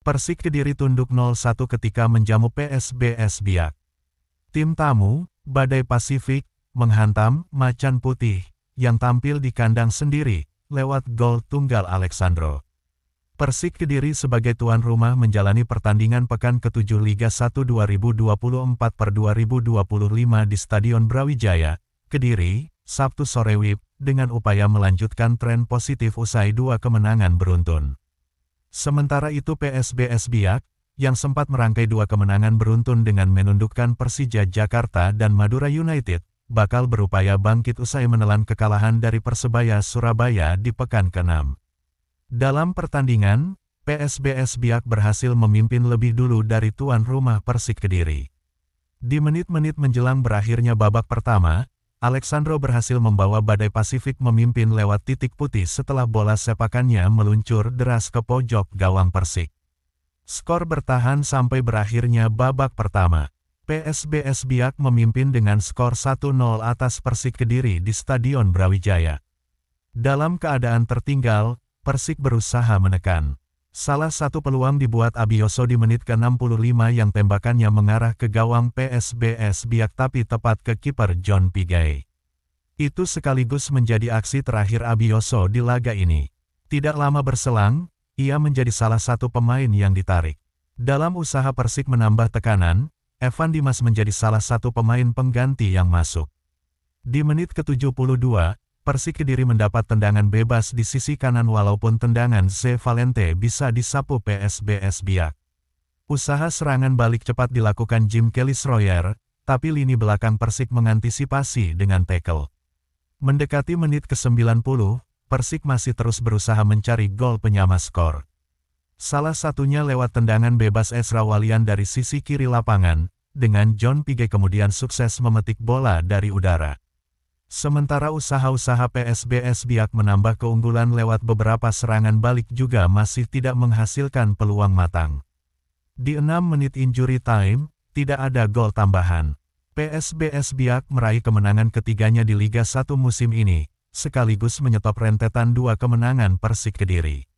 Persik Kediri tunduk 0-1 ketika menjamu PSBS Biak. Tim tamu, Badai Pasifik, menghantam Macan Putih, yang tampil di kandang sendiri, lewat gol tunggal Alexandro. Persik Kediri sebagai tuan rumah menjalani pertandingan pekan ke-7 Liga 1 2024 per 2025 di Stadion Brawijaya, Kediri, Sabtu sore WIB, dengan upaya melanjutkan tren positif usai dua kemenangan beruntun. Sementara itu PSBS Biak, yang sempat merangkai dua kemenangan beruntun dengan menundukkan Persija Jakarta dan Madura United, bakal berupaya bangkit usai menelan kekalahan dari Persebaya Surabaya di pekan ke-6. Dalam pertandingan, PSBS Biak berhasil memimpin lebih dulu dari tuan rumah Persik Kediri. Di menit-menit menjelang berakhirnya babak pertama, Alexandro berhasil membawa badai Pasifik memimpin lewat titik putih setelah bola sepakannya meluncur deras ke pojok gawang Persik. Skor bertahan sampai berakhirnya babak pertama. PSBS Biak memimpin dengan skor 1-0 atas Persik Kediri di Stadion Brawijaya. Dalam keadaan tertinggal, Persik berusaha menekan. Salah satu peluang dibuat Abioso di menit ke-65 yang tembakannya mengarah ke gawang PSBS Biak tapi tepat ke kiper John Pigay. Itu sekaligus menjadi aksi terakhir Abioso di laga ini. Tidak lama berselang, ia menjadi salah satu pemain yang ditarik. Dalam usaha Persik menambah tekanan, Evan Dimas menjadi salah satu pemain pengganti yang masuk. Di menit ke-72, Persik Kediri mendapat tendangan bebas di sisi kanan walaupun tendangan Z Valente bisa disapu PSBS Biak. Usaha serangan balik cepat dilakukan Jim Kelly Royer, tapi lini belakang Persik mengantisipasi dengan tackle. Mendekati menit ke-90, Persik masih terus berusaha mencari gol penyama skor. Salah satunya lewat tendangan bebas Esra Walian dari sisi kiri lapangan, dengan John Pige kemudian sukses memetik bola dari udara. Sementara usaha-usaha PSBS biak menambah keunggulan lewat beberapa serangan balik juga masih tidak menghasilkan peluang matang. Di 6 menit injury time, tidak ada gol tambahan. PSBS biak meraih kemenangan ketiganya di Liga 1 musim ini, sekaligus menyetop rentetan dua kemenangan Persik Kediri.